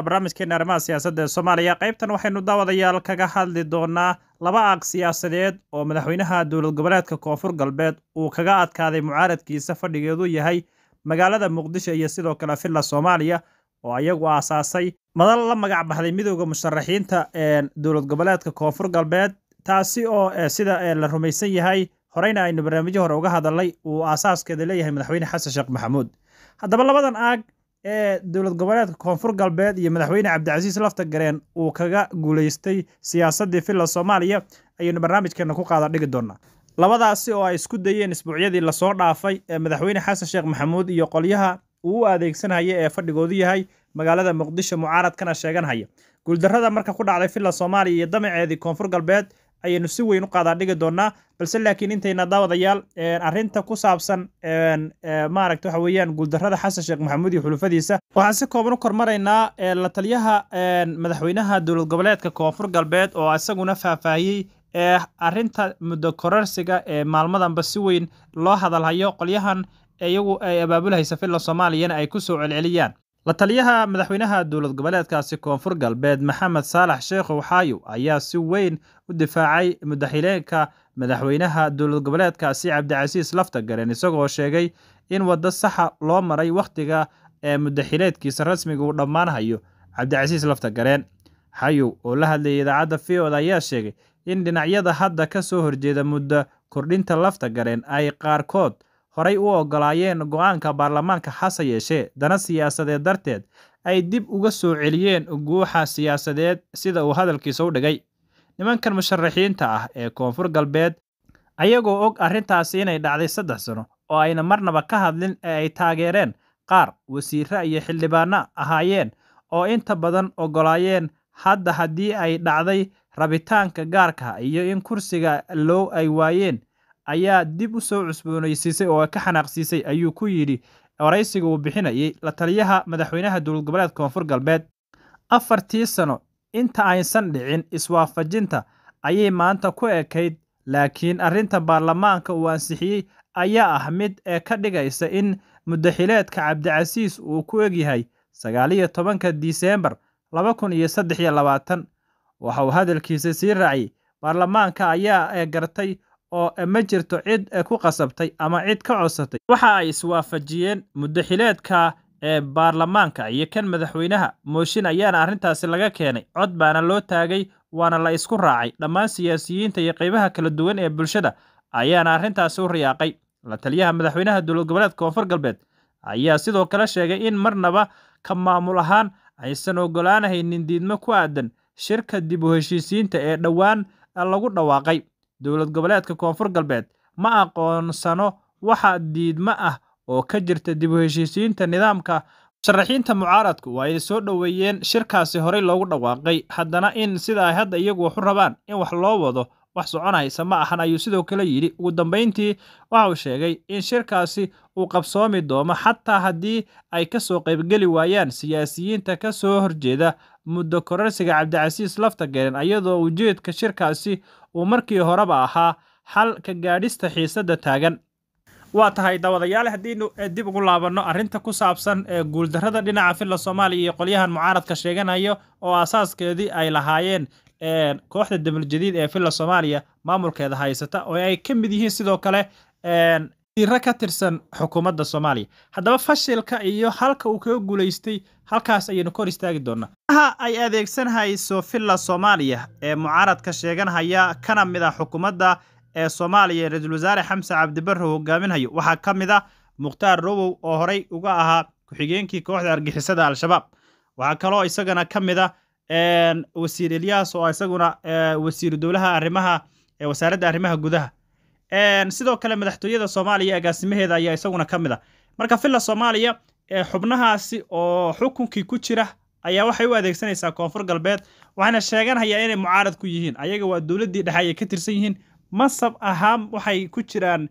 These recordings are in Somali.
barnaamijkeena arrimaha siyaasadda ee soomaaliya qaybtan waxaynu daawadayaal kaga hadli doonaa laba aag siyaasadeed oo madaxweynaha dowlad goboleedka koonfur galbeed uu kaga adkaaday mucaaradkiisa fadhigeedu yahay magaalada muqdisho iyo sidoo kale villa soomaaliya oo iyagu aasaasay madal la magac baxday midooda musharaxiinta dowlad goboleedka koonfur galbeed taasi oo eh, sida eh, la rumaysan yahay horeyna aynu barnaamijyo hore uga hadalnay uu aasaaskeeda leeyahay madaxweyne xasan sheekh maxamuud haddaba labadan aag ee dowlad goboleedka koonfur galbeed iyo madaxweyne cabdicasiis lafta gareen uu kaga guulaystay siyaasaddii filla soomaaliya ayaynu barnaamijkeenna ku qaada dhigi doonaa labadaasi oo ay isku dayeen isbuucyadii lasoo dhaafay ee madaxweyne xasan sheekh maxamuud iyo qolyaha uu u adeegsanhaya ee fadhigoodu yahay magaalada muqdisho mucaaradkana sheeganhaya guuldarrada marka ku dhacday filla soomaaliya iyo damaceedii koonfur galbeed ayaynu si weyn u qaadaa dhigi doonaa balse laakiin intayna daawadayaal arrinta ku saabsan maaragta waxa weeyaan guuldarada xasan sheekh maxamuud iyo xulufadiisa waxaan si kooban u kormaraynaa la taliyaha madaxweynaha dowlad goboleedka koonfur galbeed oo isaguna faahfaahiyey arrinta muddo korarsiga ee maalmadanba si weyn loo hadalhayo qolyahan iyagu ay abaabulhaysa filla soomaaliyana ay ku soo celceliyaan la taliyaha madaxweynaha dowlad goboleedkaasi koonfur galbeed maxamed saalax sheekh waxaayo ayaa si weyn u difaacay mudaxileenka madaxweynaha dowlad goboleedkaasi cabdicasiis lafta laftagaren isagoo sheegay in waddo saxa loo maray wakhtiga ee mudaxileedkiisa rasmiga uu dhammaanhayo cabdicasiis lafta gareen xayow oo la hadlayay idaacadda v od ayaa sheegay in dhinacyada hadda ka soo horjeeda muddo kordhinta lafta gareen ay qaarkood horay u oggolaayeen go'aanka baarlamaanka hase yeeshee dana siyaasadeed darteed ay dib uga soo celiyeen guuxa siyaasadeed sida uu hadalkiisa u dhigay nimankan musharaxiinta ah ee koonfur galbeed ayagoo og arrintaasi inay dhacday saddex sano oo ayna marnaba ka hadlin ee ay taageereen qaar wasiirra iyo xildhibaanna ahaayeen oo inta badan ogolaayeen hadda haddii ay dhacday rabitaanka gaarka ah iyo in kursiga low ay waayeen ayaa dib u soo cusboonaysiisay oo ka xanaaqsiisay ayuu ku yidhi waraysiga uu bixinayay la taliyaha madaxweynaha dowlad goboleed koonfur galbeed afartii sano inta aysan dhicin iswaafajinta ayay maanta ku ekayd laakiin arrinta baarlamaanka uu ansixiyey ayaa ah mid ee ka dhigaysa in mudaxileedka cabdicasiis uu ku egyahay sagaaliyo tobanka diseembar laba kun iyo saddex iyo labaatan waxa uu hadalkiisa sii raaciyey baarlamaanka ayaa ee gartay oo ma jirto cid eh, ku qasabtay ama cid ka codsatay waxa ay iswaafajiyeen muddaxileedka ee eh, baarlamaanka iyo kan madaxweynaha mooshin ayaana arrintaasi laga keenay cod baana loo taagay waana la isku raacay dhammaan siyaasiyiinta iyo qaybaha kala duwan ee bulshada ayaana arrintaasi u riyaaqay la taliyaha madaxweynaha dowlad goboleedka koonfur galbeed ayaa sidoo kale sheegay in marnaba ka maamul ahaan aysan ogolaanahaynin diidmo ku aadan shirka dib u heshiisiinta ee dhowaan eh, lagu dhawaaqay dowlad goboleedka koonfur galbeed ma aqoonsano waxa diidmo ah oo ka jirta dib u heshiisiinta nidaamka musharaxiinta mucaaradku waa ay soo dhoweeyeen shirkaasi horay loogu dhawaaqay haddana in sida ay hadda iyagu waxu rabaan in wax loo wado wax soconaysa ma ahan ayuu sidoo kale yidhi ugu dambayntii waxa uu sheegay in shirkaasi uu qabsoomi doono xataa haddii ay ka soo qaybgeli waayaan siyaasiyiinta ka soo horjeeda muddo kororsiga Cabdicasiis lafta gelin iyadoo ujeedka shirkaasi uu markii horeba ahaa xal ka gaadhista xiisadda taagan waa tahay dawadayaale haddiinu dib ugu laabanno arrinta ku saabsan ee guuldarrada dhinaca filla soomaaliya iyo qolyahan mucaaradka sheeganayo oo asaaskeedii ay lahaayeen kooxda dabaljadiid ee filla soomaaliya maamulkeeda haysata oo ay ka mid yihiin sidoo kale dhiiro ka tirsan xukuumadda soomaaliya haddaba fashilka iyo halka uu kaga guulaystay halkaas ayaynu ka hor istaagi doonnaa aha ay adeegsanhayso villa soomaaliya ee mucaaradka sheeganhaya kana mid a xukuumadda ee soomaaliya ee ra-iisul wasaare xamse cabdibarre hogaaminhayo waxaa ka mid a mukhtaar rowow oo horay uga ahaa ku-xigeenkii kooxda argixisada al-shabaab waxaa kaloo isagana ka mid ah wasiir ilyaas oo isaguna wasiiru dowlaha arrimaha wasaaradda arrimaha gudaha sidoo kale madaxtooyada soomaaliya agaasimaheeda ayaa isaguna ka mid a ah. marka villa soomaaliya xubnahaasi oo xukunkii ku jira ayaa waxay u adeegsanaysaa koonfur galbeed waxayna sheeganayaan inay mucaarad ku yihiin ayaga waa dowladdii dhexe ayay ka tirsan yihiin masab ahaan waxay ku jiraan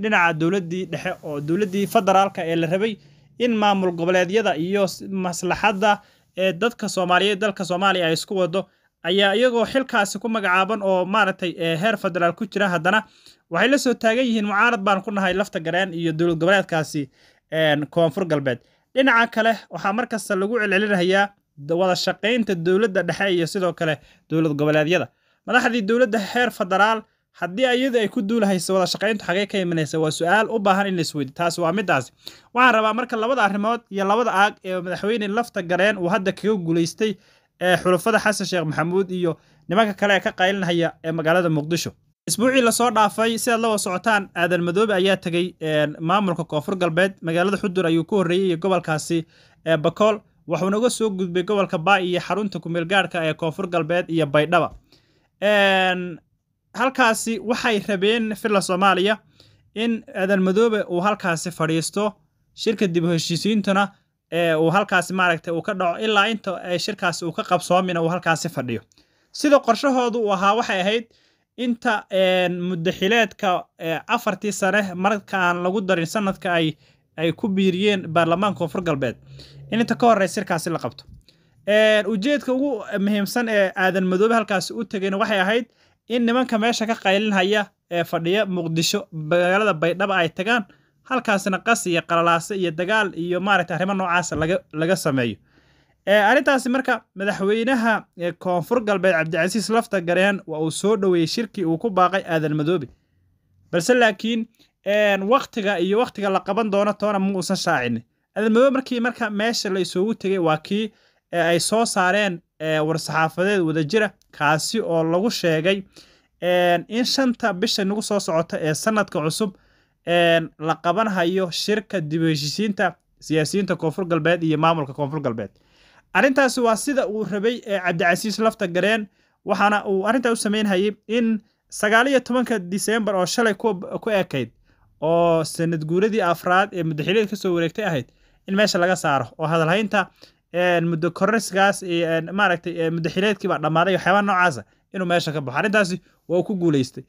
dhinaca dowladdii dhexe oo dowladdii federaalka ee la rabay in maamul goboleedyada iyo maslaxadda ee dadka soomaaliyeed dalka soomaaliya ay isku wado ayaa iyagoo xilkaasi ku magacaaban oo maaragtay heer federaal ku jira haddana waxay la soo taagan yihiin mucaarad baan ku nahay lafta gareen iyo dowlad goboleedkaasi koonfur galbeed dhinaca kale waxaa mar kasta lagu celcelinayaa wadashaqaynta shaqaynta dowladda dhexe iyo sidoo kale dowlad goboleedyada madaxdii dowladda heer federaal haddii iyadu ay ku duulahayso wada shaqayntu xagee ka imanaysa waa su-aal u baahan in laisweydi taasi waa midaasi waxaan rabaa marka labada arrimood iyo labada aag ee madaxweyne lafta gareen uu hadda kaga guulaystay ee xulafada xasan sheekh maxamuud iyo nimanka kale ee ka qaylinhaya ee magaalada muqdisho isbuucii lasoo dhaafay sidaad aad wada socotaan aadan madoobe ayaa tegay maamulka koonfur galbeed magaalada xudur ayuu ku horreeyey iyo gobolkaasi bakool wuxuuna uga soo gudbay gobolka baay iyo xarunta kumeelgaarhka ah ee koonfur galbeed iyo baydhaba halkaasi waxay rabeen filla soomaaliya in aadan madoobe uu halkaasi fadhiisto shirka dib u heshiisiintuna uu halkaasi maaragta uu ka dhaco ilaa inta shirkaasi uu ka qabsoomin uu halkaasi fadhiyo sida qorshahoodu uu ahaa waxay ahayd inta eh, muddaxileedka eh, afartii sane aan lagu darin sanadka ay ay ku biiriyeen baarlamaanka koonfur galbeed in inta ka horey sirkaasi la qabto eh, ujeedka ugu muhiimsan ee aadan madoobe halkaasi u tegayna waxay ahayd in nimanka meesha ka qaylinhaya ee fadhiya muqdisho magaalada baydhaba ay tagaan halkaasna qas iyo qalalaase iyo dagaal iyo maaragtay arrimo noocaasa laga laga sameeyo arrintaasi marka madaxweynaha koonfur galbeed cabdicasiis lafta gareen waa uu soo dhoweeyey shirkii uu ku baaqay aadan madoobe balse laakiin waktiga iyo waktiga la qaban doono toona ma uusan shaacini aadan madoobe markii marka meesha la isugu tegay waa kii ay soo saareen war-saxaafadeed wadajira kaasi oo lagu sheegay in shanta bisha nagu soo socota ee sanadka cusub la qabanhayo shirka dib heshisiinta siyaasiyiinta koonfur galbeed iyo maamulka koonfur galbeed arrintaasi waa sida uu rabay ee cabdicasiis lafta gareen waxaana uu arrintaa u samaynhayay in sagaal iyo tobanka disembar oo shalay ku ekayd oo sanad afraad ee muddaxilied kasoo wareegtay ahayd in meesha laga saaro oo hadalhaynta muddo korriskaas maaragtay muddaxileedkiibaa dhammaaday waxyaabaa noocaasa ah inuu meesha ka baxo arrintaasi waa uu ku guulaystay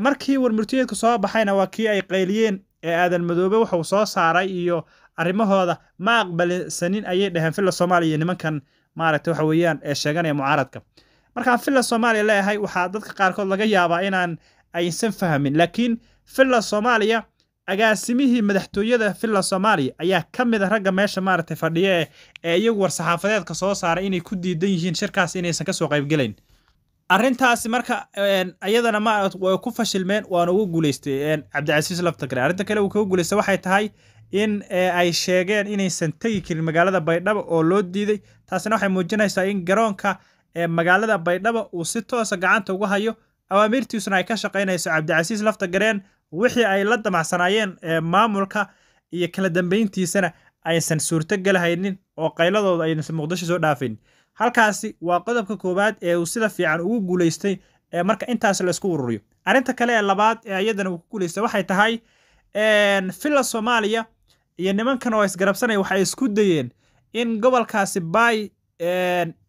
markii warmurtiyeedku soo baxayna waa kii ay qayliyeen ee aadan madoobe wuxuu soo saaray iyo arrimahooda ma aqbalisanin ayay dhaheen filla soomaaliya iyo nimankan maaragta waxa weeyaan ee sheeganaya mucaaradka markaan filla soomaaliya leeyahay waxaa dadka qaarkood laga yaabaa inaan aysan fahmin laakiin filla soomaaliya agaasimihii madaxtooyada filla soomaaliya ayaa ka mid a ah ragga meesha maaragtay fadhiya ee iyagu war-saxaafadeedka soo saaray inay ku diidan yihiin shirkaas inaysan kasoo qaybgelayn arrintaasi marka iyadana ma ku fashilmeen waana ugu guuleystay cabdicasiis laftagre arrinta kale uu kaga guuleystay waxay tahay in eh, ay sheegeen inaysan tegi karin magaalada baydhabo oo loo diiday taasina waxay muujinaysaa in garoonka eh, magaalada baydhabo uu si toosa ah gacanta uga hayo awaamiirtiisuna ay ka shaqaynayso cabdicasiis laftagareen wixii ay la damacsanaayeen eh, maamulka iyo kala dambeyntiisana aysan suurtogelahaynin oo qayladooda aysan muqdisho soo dhaafayn halkaasi waa qodobka koowaad ee uu sida fiican ugu guulaystay ee marka intaas la isku ururiyo arrinta kale ee labaad ee iyadana uu ku guulaystay waxay tahay filla soomaaliya iyo nimankan oo isgarabsanaya waxay isku dayeen in gobolkaasi baay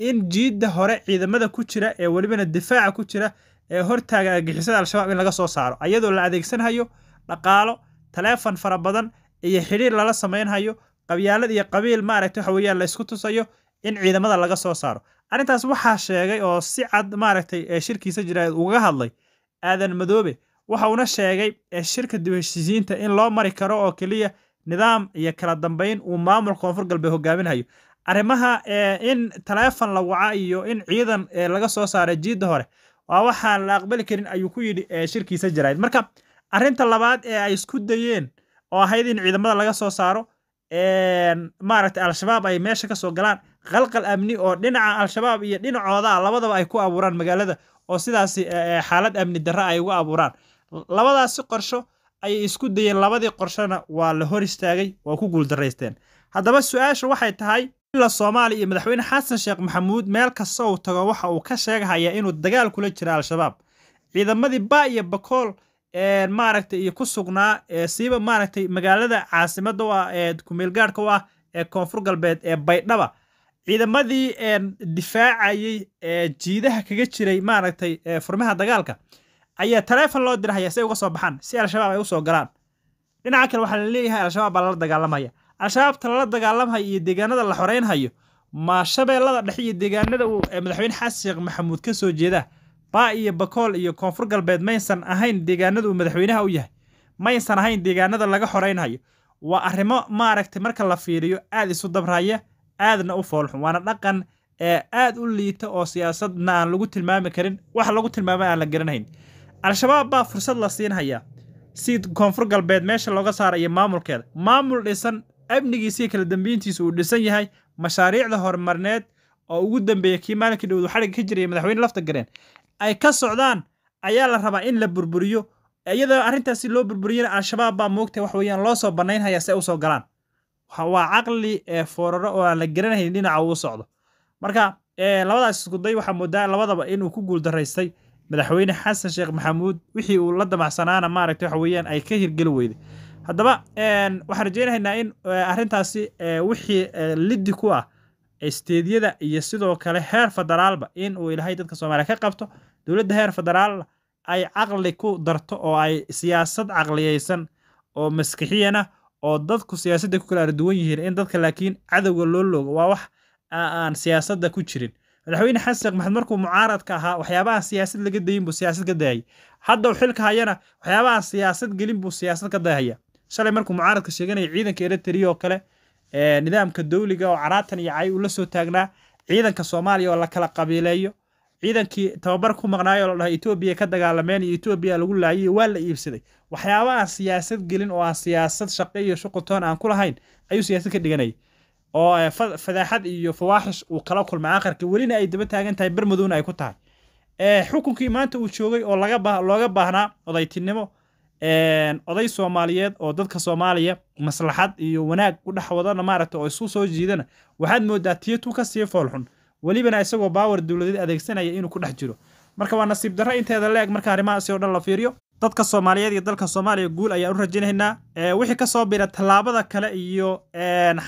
in jiidda hore ciidamada ku jira ee welibana difaaca ku jira ee hortaaga argixisada al-shabaab in laga soo saaro ayadoo la adeegsanhayo dhaqaalo taleefan fara badan iyo xidhiir lala samaynhayo qabyaalad iyo qabiil maaragta waxa weeyaan la tusayo in ciidamada laga soo saaro arrintaas waxaa sheegay oo si cad maaragtay ee shirkiisa jira uga hadlay aadan madoobe waxa uuna sheegay shirka dib in loo mari karo oo keliya nidaam iyo kala dambayn uu maamulka koonfur galbeed hogaaminayo arrimaha eh, in taleefon la waca iyo in ciidan eh, laga soo saara jiidda hore waa waxaan la aqbali karin ayuu ku yidhi eh, shirkiisa jaraa'id marka arrinta labaad ee ay isku dayeen oo ahayd in ciidamada laga soo saaro maaragtay al-shabaab ay meesha ka soo galaan qalqal amni oo dhinaca al-shabaab iyo dhinacooda labadaba ay ku abuuraan magaalada oo sidaas xaalad amni darre ay ugu abuuraan labadaasi qorsho ayay isku dayeen labadii qorshena waa la hor istaagay waa ku guuldaraysteen haddaba su'aasha waxay tahay ila soomaaliya iyo madaxweyne xasan sheekh maxamuud meel kasta uu tago waxa uu ka sheegahayaa inuu dagaal kula jira al-shabaab ciidamadii baa iyo bakool maaragtay iyo ku sugnaa siiba maaragtay magaalada caasimadda a ee kumeelgaadhka u ah ee koonfur galbeed ee baydhaba ciidamadii difaacayay jiidaha kaga jiray maaragtay furmaha dagaalka ayaa taleefon loo dira hayaa si ay uga soo baxaan si al-shabaab ay usoo galaan dhinaca kale waxaa la al-shabaab baa lala dagaalamaya al-shabaabta lala dagaalamhayo iyo deegaanada la xoreynhayo ma shabeellada dhexe iyo deegaanada uu madaxweyne xasan sheekh maxamuud ka soo jeedaa baa iyo bakool iyo koonfur galbeed maysan ahayn deegaanada uu madaxweynaha u yahay maysan ahayn deegaanada laga xoreynhayo waa arrimo maaragtay marka la fiiriyo aad isu dabraya aadna u foolxun waana dhaqan ee aad u liita oo siyaasadna aan lagu tilmaami karin wax lagu tilmaamay aan la garanayn al-shabaab baa fursad la siinhaya si koonfur galbeed meesha looga saara iyo maamulkeeda maamul dhisan amnigiisiiyo kala dambeyntiisu uu dhisan yahay mashaariicda horumarineed oo ugu dambeeya kii maalinkii dhowdu xadhigga ka jiraya madaxweyne lafta gareen ay ka socdaan ayaa la rabaa in la burburiyo iyadoo arrintaasi loo burburiyana al-shabaab baa moogtay wax weeyaan loo soo bannaynhayaa si ay u galaan waa caqli eh, fooraro oo aan la garanaynin dhinaca uu socdo marka eh, labadaas iskuday waxaa moodaa labadaba inuu ku guuldaraystay madaxweyne xasan sheekh maxamuud wixii uu la damacsanaana maaragta waxa weeyaan ay ka hirgeli weyday haddaba waxaan rajeynaynaa in eh, arrintaasi eh, wixii eh, liddi ku ah isteedyada iyo sidoo kale heer federaalba in uu ilaahay dadka soomaaliya ka qabto dowladda heer federaalna ay caqli ku darto oo ay siyaasad caqliyaysan oo maskixiyana oo dadku siyaasadda ku kala arduwan yihiin in dadka laakiin cadowga loo loogo waa wax aan siyaasadda ku jirin madaxweyne xasan sheekh maxamed markuu mucaaradka ahaa waxyaabaha siyaasad laga dayin buu siyaasad ka dayay hadda u xilka hayana waxyaabaha siyaasad gelin buu siyaasad ka dayhaya shalay markuu mucaaradka sheeganaya ciidanka eritrea oo kale nidaamka dowliga oo caraatan iyo cay ula soo taagnaa ciidanka soomaaliya oo la kala qabiileeyo ciidankii tababar ku maqnaayo la dhahay etoobiya ka dagaalameen iyo etoobiya lagu laayay waa la iibsaday waxyaabaha siyaasad gelin oo aan ah siyaasad shaqe iyo shuqu aan ku lahayn ayuu siyaasad ka dhiganayay oo eh, fadaaxad iyo fawaaxish uu kala kulma akharkii welina ay daba taagan tahay bermadowna ay ku tahay eh, xukunkii maanta uu joogay oo looga baahnaa odaytinimo eh, oday soomaaliyeed oo dadka soomaaliya maslaxad iyo wanaag u dhex wadana maaragta oo isu soo jiidana waxaad moodaa tiyatuu ka sii foolxun welibana isagoo baawar dowladeed adeegsanaya inuu ku dhex jiro marka waa nasiib darro inteeda leeg marka arrimahaasi oo dhan la fiiriyo dadka soomaaliyeed iyo dalka soomaaliya guul ayaan u rajaynaynaa wixii ka soo bira tallaabada kale iyo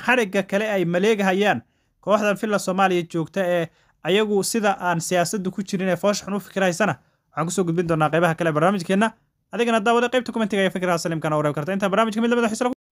xadhigga kale ay maleegahayaan kooxdan filla soomaaliya joogta ee ayagu sida aan siyaasaddu ku jirin ee foosha xun u fikiraysana waxaan kusoo gudbin doonaa qaybaha kale barnaamijkeenna adigana daawada qaybta commentiga ee fikirka salimkana wareeb karta intaan barnamijka mid lamida xiisa